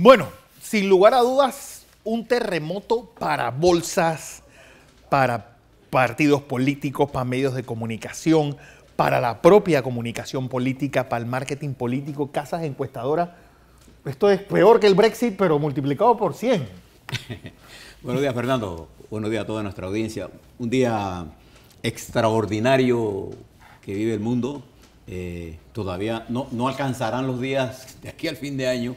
Bueno, sin lugar a dudas, un terremoto para bolsas, para partidos políticos, para medios de comunicación, para la propia comunicación política, para el marketing político, casas encuestadoras. Esto es peor que el Brexit, pero multiplicado por 100. Buenos días, Fernando. Buenos días a toda nuestra audiencia. Un día extraordinario que vive el mundo. Eh, todavía no alcanzarán los días de aquí al fin de año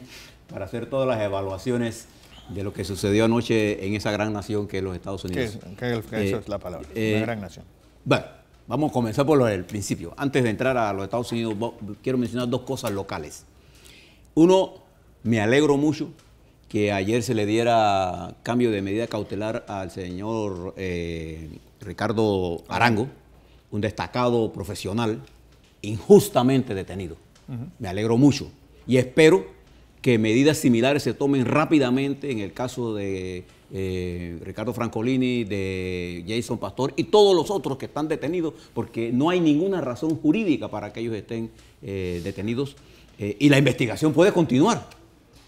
para hacer todas las evaluaciones de lo que sucedió anoche en esa gran nación que es los Estados Unidos. eso es la palabra, eh, una eh, gran nación. Bueno, vamos a comenzar por el principio. Antes de entrar a los Estados Unidos, quiero mencionar dos cosas locales. Uno, me alegro mucho que ayer se le diera cambio de medida cautelar al señor eh, Ricardo Arango, un destacado profesional injustamente detenido. Me alegro mucho y espero que medidas similares se tomen rápidamente en el caso de eh, Ricardo Francolini, de Jason Pastor y todos los otros que están detenidos, porque no hay ninguna razón jurídica para que ellos estén eh, detenidos eh, y la investigación puede continuar.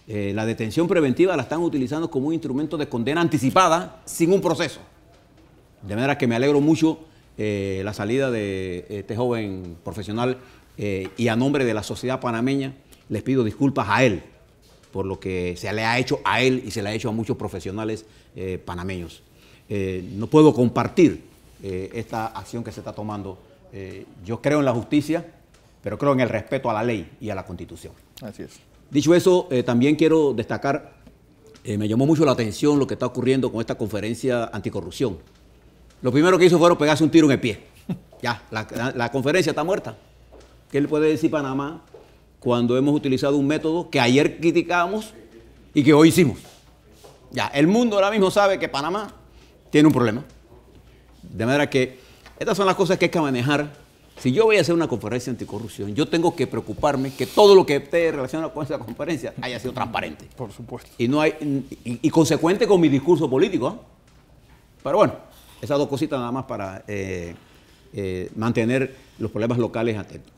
la detención preventiva la están utilizando como un instrumento de condena anticipada sin un proceso. De manera que me alegro mucho la salida de este joven profesional y a nombre de la sociedad panameña les pido disculpas a él, por lo que se le ha hecho a él y se le ha hecho a muchos profesionales eh, panameños. Eh, no puedo compartir eh, esta acción que se está tomando. yo creo en la justicia, pero creo en el respeto a la ley y a la constitución. Así es. Dicho eso, también quiero destacar, me llamó mucho la atención lo que está ocurriendo con esta conferencia anticorrupción. Lo primero que hizo fueron pegarse un tiro en el pie. Ya, la conferencia está muerta. ¿Qué le puede decir Panamá cuando hemos utilizado un método que ayer criticábamos y que hoy hicimos. Ya, el mundo ahora mismo sabe que Panamá tiene un problema. De manera que estas son las cosas que hay que manejar. Si yo voy a hacer una conferencia anticorrupción, yo tengo que preocuparme que todo lo que esté relacionado con esa conferencia haya sido transparente. Por supuesto. Y, no hay, consecuente con mi discurso político. ¿ah? Pero bueno, esas dos cositas nada más para eh, eh, mantener los problemas locales atentos.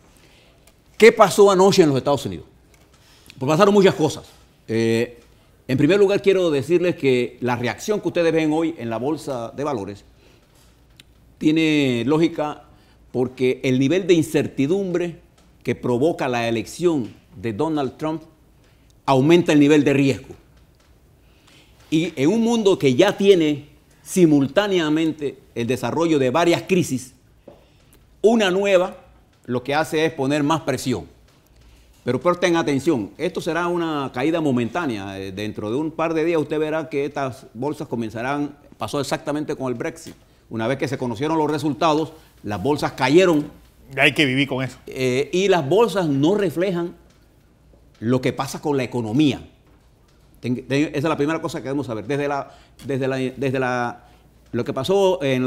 ¿Qué pasó anoche en los Estados Unidos? Pues pasaron muchas cosas. Eh, en primer lugar, quiero decirles que la reacción que ustedes ven hoy en la bolsa de valores tiene lógica porque el nivel de incertidumbre que provoca la elección de Donald Trump aumenta el nivel de riesgo. Y en un mundo que ya tiene simultáneamente el desarrollo de varias crisis, una nueva lo que hace es poner más presión. Pero presten atención, esto será una caída momentánea. Eh, dentro de un par de días usted verá que estas bolsas comenzarán, pasó exactamente con el Brexit. Una vez que se conocieron los resultados, las bolsas cayeron. Hay que vivir con eso. Eh, y las bolsas no reflejan lo que pasa con la economía. esa es la primera cosa que debemos saber. Desde, la, desde, desde la, lo que pasó en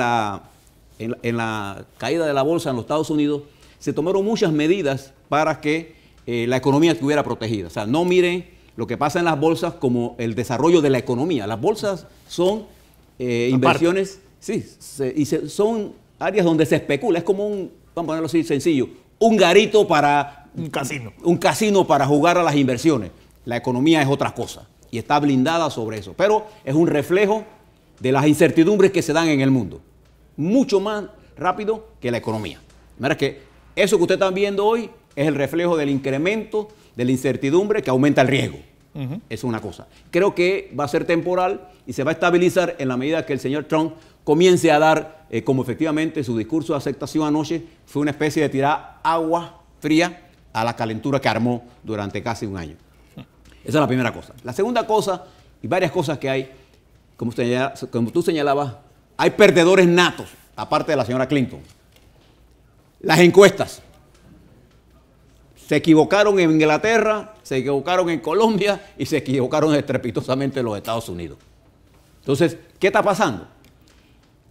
en la caída de la bolsa en los Estados Unidos, se tomaron muchas medidas para que eh, la economía estuviera protegida. O sea, no miren lo que pasa en las bolsas como el desarrollo de la economía. Las bolsas son eh, inversiones, sí, y son áreas donde se especula. Es como un, vamos a ponerlo así sencillo, un garito para... Un casino. Un casino para jugar a las inversiones. La economía es otra cosa y está blindada sobre eso. Pero es un reflejo de las incertidumbres que se dan en el mundo. Mucho más rápido que la economía. que eso que usted están viendo hoy es el reflejo del incremento de la incertidumbre que aumenta el riesgo. Es una cosa. Creo que va a ser temporal y se va a estabilizar en la medida que el señor Trump comience a dar, eh, como efectivamente su discurso de aceptación anoche fue una especie de tirar agua fría a la calentura que armó durante casi un año. Esa es la primera cosa. La segunda cosa, y varias cosas que hay, como, usted, como tú señalabas, hay perdedores natos, aparte de la señora Clinton las encuestas. Se equivocaron en Inglaterra, se equivocaron en Colombia y se equivocaron estrepitosamente en los Estados Unidos. Entonces, ¿qué está pasando?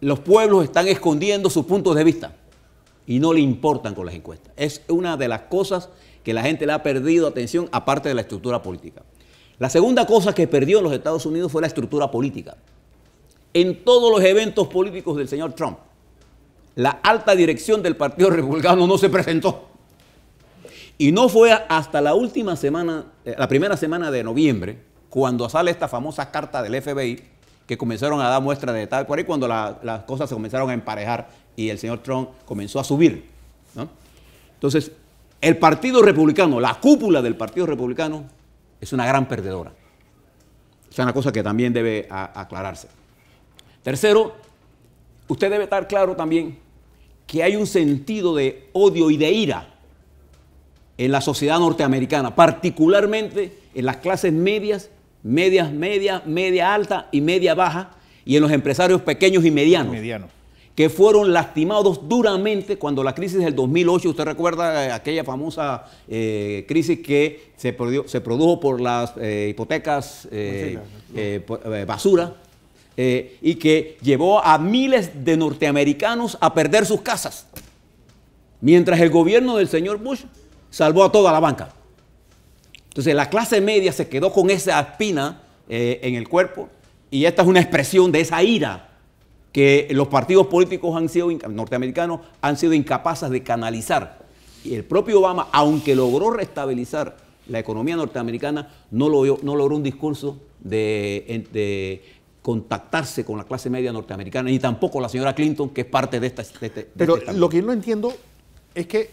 Los pueblos están escondiendo sus puntos de vista y no le importan con las encuestas. Es una de las cosas que la gente le ha perdido atención aparte de la estructura política. La segunda cosa que perdió en los Estados Unidos fue la estructura política. En todos los eventos políticos del señor Trump, la alta dirección del Partido Republicano no se presentó. Y no fue hasta la última semana, eh, la primera semana de noviembre, cuando sale esta famosa carta del FBI, que comenzaron a dar muestras de tal por ahí, cuando las cosas se comenzaron a emparejar y el señor Trump comenzó a subir. Entonces, el Partido Republicano, la cúpula del Partido Republicano, es una gran perdedora. Es una cosa que también debe aclararse. Tercero, usted debe estar claro también que hay un sentido de odio y de ira en la sociedad norteamericana, particularmente en las clases medias, medias, medias, media alta y media baja, y en los empresarios pequeños y medianos, que fueron lastimados duramente cuando la crisis del 2008, usted recuerda eh, aquella famosa eh, crisis que se, produjo por las eh, hipotecas basura, eh, y que llevó a miles de norteamericanos a perder sus casas, mientras el gobierno del señor Bush salvó a toda la banca. Entonces la clase media se quedó con esa espina eh, en el cuerpo y esta es una expresión de esa ira que los partidos políticos han sido, norteamericanos han sido incapaces de canalizar. Y el propio Obama, aunque logró restabilizar la economía norteamericana, no, logró un discurso de contactarse con la clase media norteamericana, ni tampoco la señora Clinton, que es parte de esta... Este, Pero este lo que yo no entiendo es que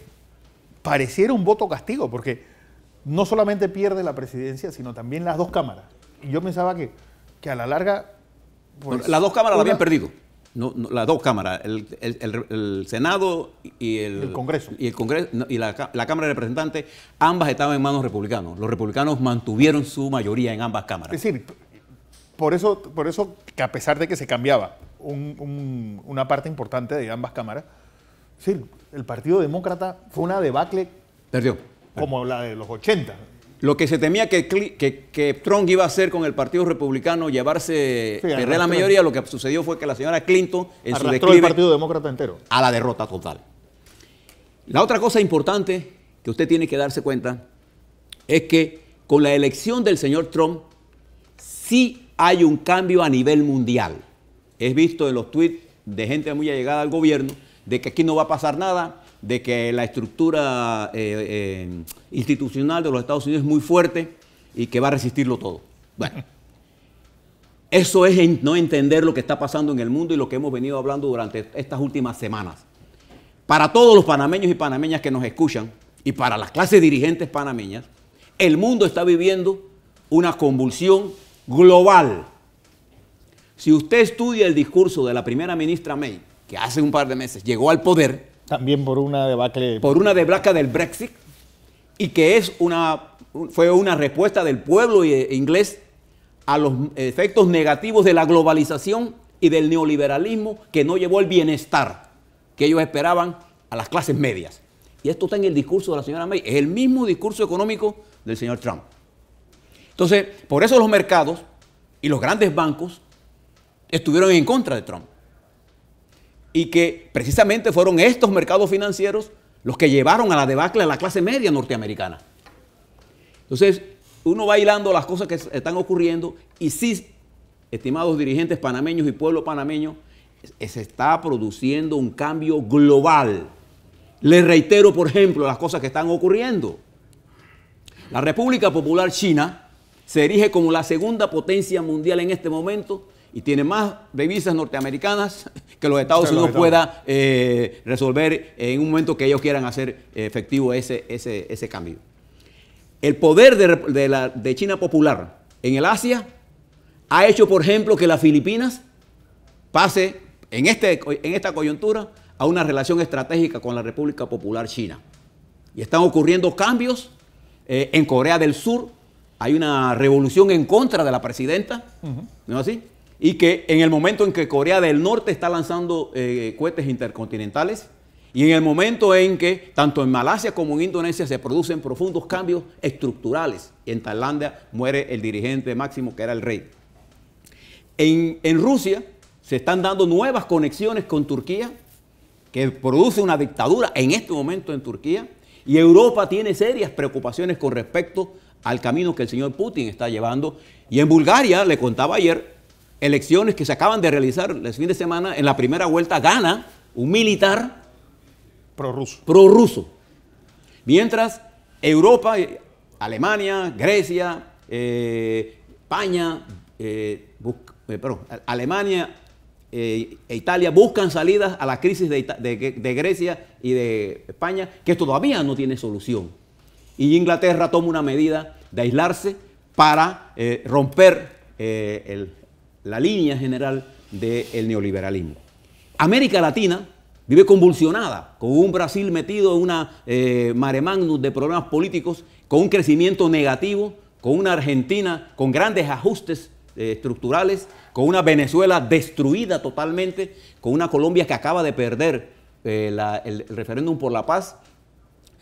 pareciera un voto castigo, porque no solamente pierde la presidencia, sino también las dos cámaras. Y yo pensaba que, que a la larga... Pues, las dos cámaras la habían perdido. No, las dos cámaras, el, Senado y el, Congreso. Y, el Congreso, y la, la, Cámara de Representantes, ambas estaban en manos republicanos. Los republicanos mantuvieron su mayoría en ambas cámaras. Es decir, por eso, por eso que a pesar de que se cambiaba una parte importante de ambas cámaras, sí, el Partido Demócrata fue una debacle Perdió. como la de los 80. Lo que se temía que, que, Trump iba a hacer con el Partido Republicano, llevarse, sí, perder la mayoría, lo que sucedió fue que la señora Clinton en su declive, el Partido Demócrata entero. A la derrota total. La otra cosa importante que usted tiene que darse cuenta es que con la elección del señor Trump sí hay un cambio a nivel mundial. He visto en los tweets de gente muy allegada al gobierno de que aquí no va a pasar nada, de que la estructura eh, eh, institucional de los Estados Unidos es muy fuerte y que va a resistirlo todo. Bueno, eso es no entender lo que está pasando en el mundo y lo que hemos venido hablando durante estas últimas semanas. Para todos los panameños y panameñas que nos escuchan y para las clases dirigentes panameñas, el mundo está viviendo una convulsión global. Si usted estudia el discurso de la primera ministra May, que hace un par de meses llegó al poder. También por una debacle. Por una debacle del Brexit, y que es una, fue una respuesta del pueblo inglés a los efectos negativos de la globalización y del neoliberalismo que no llevó el bienestar que ellos esperaban a las clases medias. Y esto está en el discurso de la señora May. Es el mismo discurso económico del señor Trump. Entonces, por eso los mercados y los grandes bancos estuvieron en contra de Trump. Y que precisamente fueron estos mercados financieros los que llevaron a la debacle a la clase media norteamericana. Entonces, uno va hilando las cosas que están ocurriendo y sí, estimados dirigentes panameños y pueblo panameño, se está produciendo un cambio global. Les reitero, por ejemplo, las cosas que están ocurriendo. La República Popular China se erige como la segunda potencia mundial en este momento y tiene más divisas norteamericanas que los Estados Unidos pueda eh, resolver en un momento que ellos quieran hacer efectivo ese, ese, cambio. El poder de, la, de China Popular en el Asia ha hecho, por ejemplo, que las Filipinas pase en, este, en esta coyuntura a una relación estratégica con la República Popular China. Y están ocurriendo cambios eh, en Corea del Sur, hay una revolución en contra de la presidenta, ¿no es así? Y que en el momento en que Corea del Norte está lanzando eh, cohetes intercontinentales, y en el momento en que tanto en Malasia como en Indonesia se producen profundos cambios estructurales, en Tailandia muere el dirigente máximo que era el rey. En, en Rusia se están dando nuevas conexiones con Turquía, que produce una dictadura en este momento en Turquía, y Europa tiene serias preocupaciones con respecto a al camino que el señor Putin está llevando. Y en Bulgaria, le contaba ayer, elecciones que se acaban de realizar el fin de semana, en la primera vuelta gana un militar prorruso. prorruso. Mientras Europa, eh, Alemania, Grecia, eh, España, eh, Alemania e Italia buscan salidas a la crisis de Grecia y de España, que todavía no tiene solución y Inglaterra toma una medida de aislarse para eh, romper eh, la línea general del neoliberalismo. América Latina vive convulsionada, con un Brasil metido en una eh, mare magnus de problemas políticos, con un crecimiento negativo, con una Argentina con grandes ajustes estructurales, con una Venezuela destruida totalmente, con una Colombia que acaba de perder el, referéndum por la paz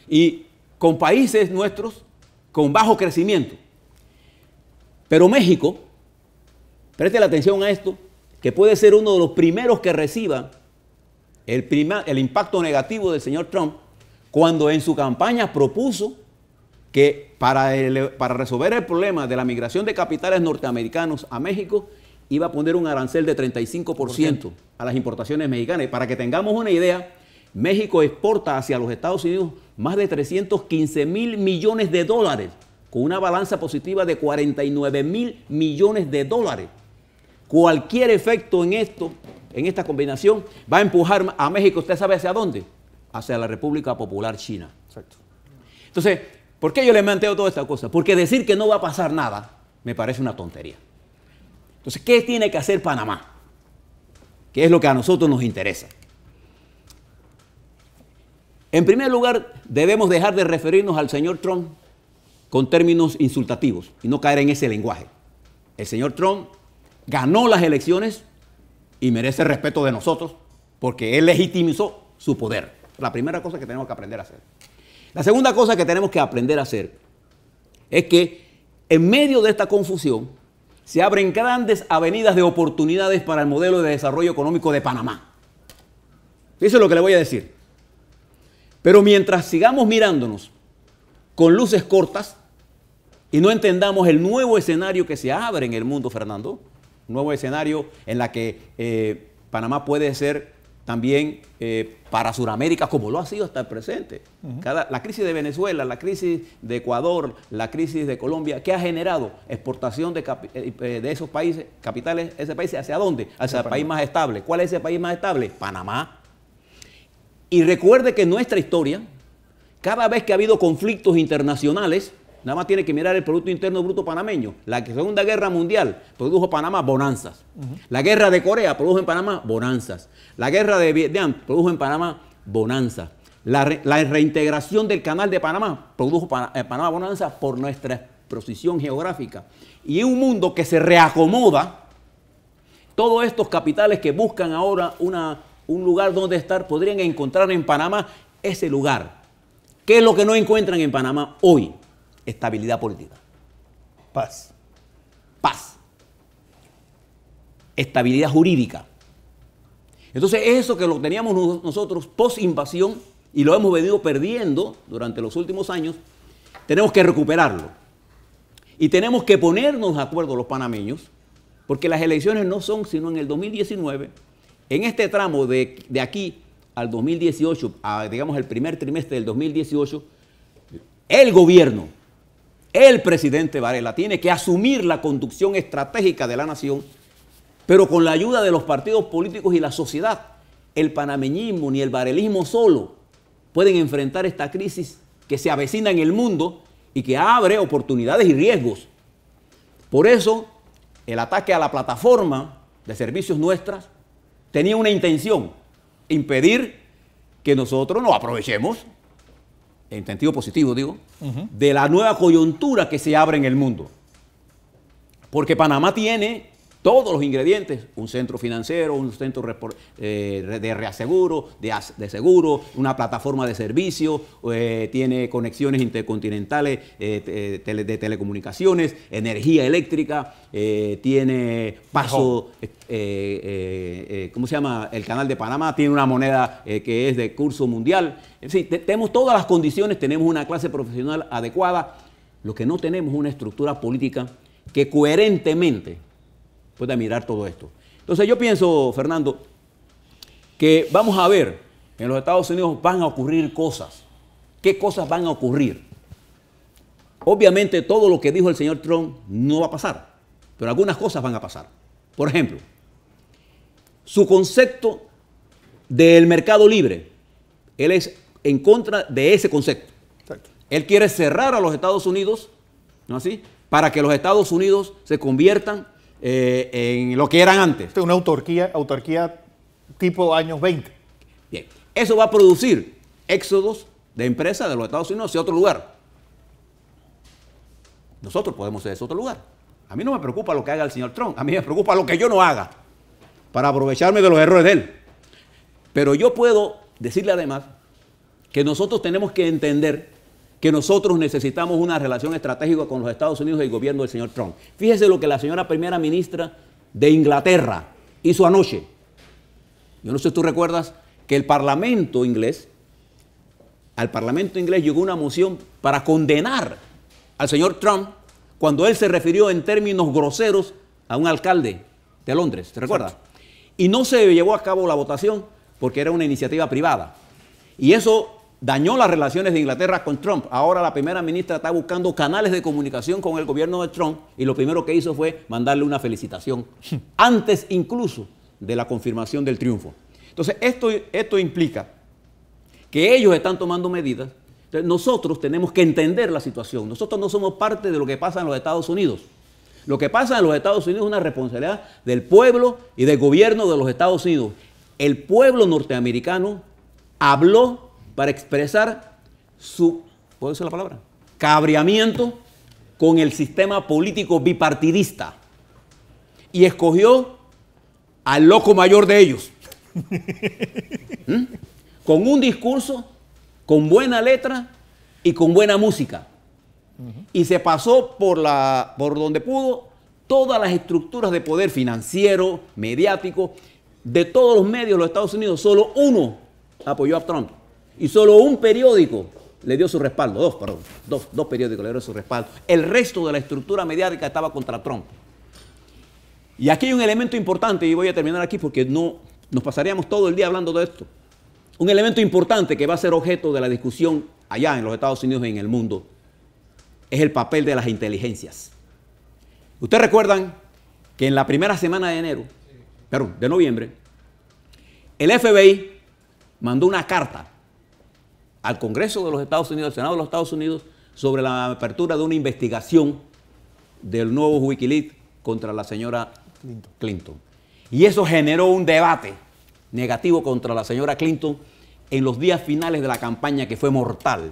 y con países nuestros con bajo crecimiento. Pero México, preste la atención a esto, que puede ser uno de los primeros que reciba el, el impacto negativo del señor Trump cuando en su campaña propuso que para, para resolver el problema de la migración de capitales norteamericanos a México iba a poner un arancel de 35% a las importaciones mexicanas. Para que tengamos una idea, México exporta hacia los Estados Unidos más de 315 mil millones de dólares, con una balanza positiva de 49 mil millones de dólares. Cualquier efecto en esto, en esta combinación, va a empujar a México, usted sabe hacia dónde, hacia la República Popular China. Entonces, ¿por qué yo le manteo toda esta cosa? Porque decir que no va a pasar nada me parece una tontería. Entonces, ¿qué tiene que hacer Panamá? qué es lo que a nosotros nos interesa. En primer lugar, debemos dejar de referirnos al señor Trump con términos insultativos y no caer en ese lenguaje. El señor Trump ganó las elecciones y merece el respeto de nosotros porque él legitimizó su poder. La primera cosa que tenemos que aprender a hacer. La segunda cosa que tenemos que aprender a hacer es que en medio de esta confusión se abren grandes avenidas de oportunidades para el modelo de desarrollo económico de Panamá. es lo que le voy a decir. Pero mientras sigamos mirándonos con luces cortas y no entendamos el nuevo escenario que se abre en el mundo, Fernando, nuevo escenario en la que eh, Panamá puede ser también eh, para Sudamérica, como lo ha sido hasta el presente. la crisis de Venezuela, la crisis de Ecuador, la crisis de Colombia, ¿qué ha generado? Exportación de, eh, de esos países, capitales, ese país, ¿hacia dónde? Hacia el país más estable. ¿Cuál es ese país más estable? Panamá. Y recuerde que en nuestra historia, cada vez que ha habido conflictos internacionales, nada más tiene que mirar el Producto Interno Bruto panameño. La Segunda Guerra Mundial produjo Panamá bonanzas. La Guerra de Corea produjo en Panamá bonanzas. La Guerra de Vietnam produjo en Panamá bonanzas. La, reintegración del Canal de Panamá produjo en eh, Panamá bonanzas por nuestra posición geográfica. Y un mundo que se reacomoda, todos estos capitales que buscan ahora una un lugar donde estar, podrían encontrar en Panamá ese lugar. ¿Qué es lo que no encuentran en Panamá hoy? Estabilidad política. Paz. Paz. Estabilidad jurídica. Entonces eso que lo teníamos nosotros post invasión y lo hemos venido perdiendo durante los últimos años, tenemos que recuperarlo. Y tenemos que ponernos de acuerdo los panameños, porque las elecciones no son sino en el 2019 en este tramo de, aquí al 2018, a, digamos el primer trimestre del 2018, el gobierno, el presidente Varela, tiene que asumir la conducción estratégica de la nación, pero con la ayuda de los partidos políticos y la sociedad. El panameñismo ni el varelismo solo pueden enfrentar esta crisis que se avecina en el mundo y que abre oportunidades y riesgos. Por eso, el ataque a la plataforma de servicios nuestras tenía una intención, impedir que nosotros nos aprovechemos, en sentido positivo digo, de la nueva coyuntura que se abre en el mundo. Porque Panamá tiene todos los ingredientes, un centro financiero, un centro eh, de reaseguro, de, seguro, una plataforma de servicio, eh, tiene conexiones intercontinentales eh, de telecomunicaciones, energía eléctrica, tiene paso, ¿cómo se llama? El canal de Panamá, tiene una moneda que es de curso mundial. En tenemos todas las condiciones, tenemos una clase profesional adecuada. Lo que no tenemos es una estructura política que coherentemente pueda mirar todo esto. Entonces yo pienso, Fernando, que vamos a ver, en los Estados Unidos van a ocurrir cosas. ¿Qué cosas van a ocurrir? Obviamente todo lo que dijo el señor Trump no va a pasar, pero algunas cosas van a pasar. Por ejemplo, su concepto del mercado libre, él es en contra de ese concepto. Él quiere cerrar a los Estados Unidos, ¿no así? Para que los Estados Unidos se conviertan eh, en lo que eran antes. Una autarquía, autarquía tipo años 20. Bien, eso va a producir éxodos de empresas de los Estados Unidos hacia otro lugar. Nosotros podemos ser ese otro lugar. A mí no me preocupa lo que haga el señor Trump, a mí me preocupa lo que yo no haga para aprovecharme de los errores de él. Pero yo puedo decirle además que nosotros tenemos que entender que nosotros necesitamos una relación estratégica con los Estados Unidos y el gobierno del señor Trump. Fíjese lo que la señora primera ministra de Inglaterra hizo anoche. Yo no sé si tú recuerdas que el Parlamento inglés, al Parlamento inglés llegó una moción para condenar al señor Trump cuando él se refirió en términos groseros a un alcalde de Londres, ¿te recuerdas? Y no se llevó a cabo la votación porque era una iniciativa privada. Y eso dañó las relaciones de Inglaterra con Trump. Ahora la primera ministra está buscando canales de comunicación con el gobierno de Trump y lo primero que hizo fue mandarle una felicitación, antes incluso de la confirmación del triunfo. Entonces, esto, esto implica que ellos están tomando medidas. nosotros tenemos que entender la situación. Nosotros no somos parte de lo que pasa en los Estados Unidos. Lo que pasa en los Estados Unidos es una responsabilidad del pueblo y del gobierno de los Estados Unidos. El pueblo norteamericano habló para expresar su, ¿puedo decir la palabra? Cabreamiento con el sistema político bipartidista. Y escogió al loco mayor de ellos. ¿Mm? Con un discurso, con buena letra y con buena música. Y se pasó por, la, por donde pudo todas las estructuras de poder financiero, mediático, de todos los medios de los Estados Unidos, solo uno apoyó a Trump. Y solo un periódico le dio su respaldo, dos, perdón, dos, periódicos le dieron su respaldo. El resto de la estructura mediática estaba contra Trump. Y aquí hay un elemento importante, y voy a terminar aquí porque no, nos pasaríamos todo el día hablando de esto. Un elemento importante que va a ser objeto de la discusión allá en los Estados Unidos y en el mundo es el papel de las inteligencias. Ustedes recuerdan que en la primera semana de enero, perdón, de noviembre, el FBI mandó una carta al Congreso de los Estados Unidos, al Senado de los Estados Unidos, sobre la apertura de una investigación del nuevo Wikileaks contra la señora Clinton. Y eso generó un debate negativo contra la señora Clinton en los días finales de la campaña que fue mortal.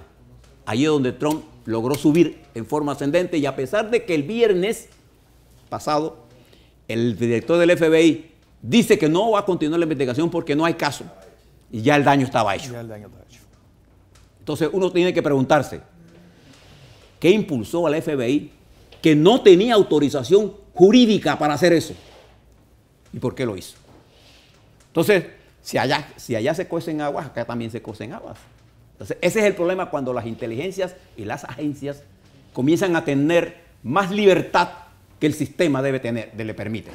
Allí es donde Trump logró subir en forma ascendente y a pesar de que el viernes pasado el director del FBI dice que no va a continuar la investigación porque no hay caso y ya el daño estaba Ya el daño estaba hecho. Entonces uno tiene que preguntarse, ¿qué impulsó al FBI que no tenía autorización jurídica para hacer eso? ¿Y por qué lo hizo? Entonces, si allá, si allá se cocen aguas, acá también se cocen aguas. Entonces, ese es el problema cuando las inteligencias y las agencias comienzan a tener más libertad que el sistema debe tener, le permite.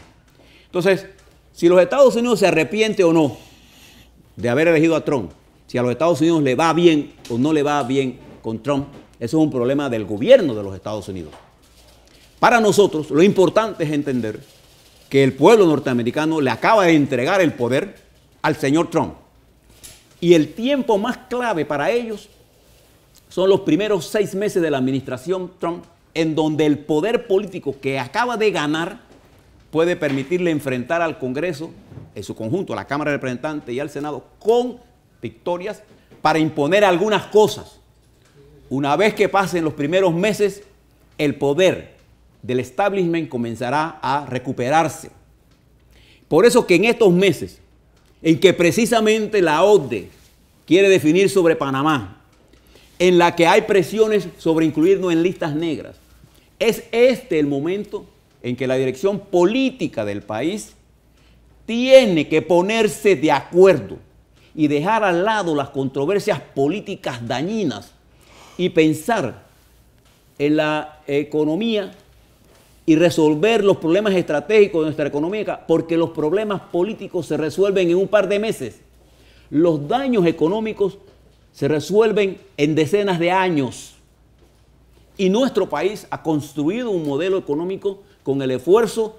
Entonces, si los Estados Unidos se arrepiente o no de haber elegido a Trump, si a los Estados Unidos le va bien o no le va bien con Trump. Eso es un problema del gobierno de los Estados Unidos. Para nosotros lo importante es entender que el pueblo norteamericano le acaba de entregar el poder al señor Trump. Y el tiempo más clave para ellos son los primeros seis meses de la administración Trump, en donde el poder político que acaba de ganar puede permitirle enfrentar al Congreso en su conjunto, a la Cámara de Representantes y al Senado, con victorias para imponer algunas cosas. Una vez que pasen los primeros meses, el poder del establishment comenzará a recuperarse. Por eso que en estos meses, en que precisamente la ODE quiere definir sobre Panamá, en la que hay presiones sobre incluirnos en listas negras, es este el momento en que la dirección política del país tiene que ponerse de acuerdo y dejar al lado las controversias políticas dañinas y pensar en la economía y resolver los problemas estratégicos de nuestra economía, porque los problemas políticos se resuelven en un par de meses. Los daños económicos se resuelven en decenas de años. Y nuestro país ha construido un modelo económico con el esfuerzo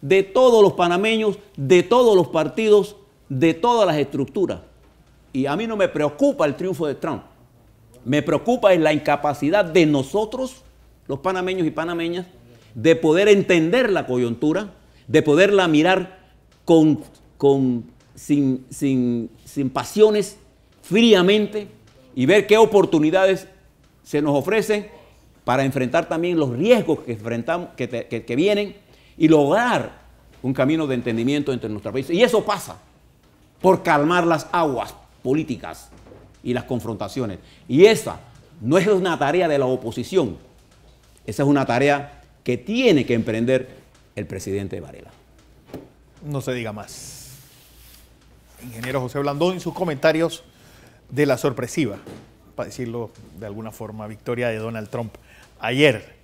de todos los panameños, de todos los partidos, de todas las estructuras. Y a mí no me preocupa el triunfo de Trump. Me preocupa es la incapacidad de nosotros, los panameños y panameñas, de poder entender la coyuntura, de poderla mirar con, con sin, pasiones, fríamente, y ver qué oportunidades se nos ofrecen para enfrentar también los riesgos que, enfrentamos, que, que vienen y lograr un camino de entendimiento entre nuestros países. Y eso pasa por calmar las aguas, políticas y las confrontaciones. Y esa no es una tarea de la oposición, esa es una tarea que tiene que emprender el presidente Varela. No se diga más. Ingeniero José Blandón en sus comentarios de la sorpresiva, para decirlo de alguna forma, victoria de Donald Trump ayer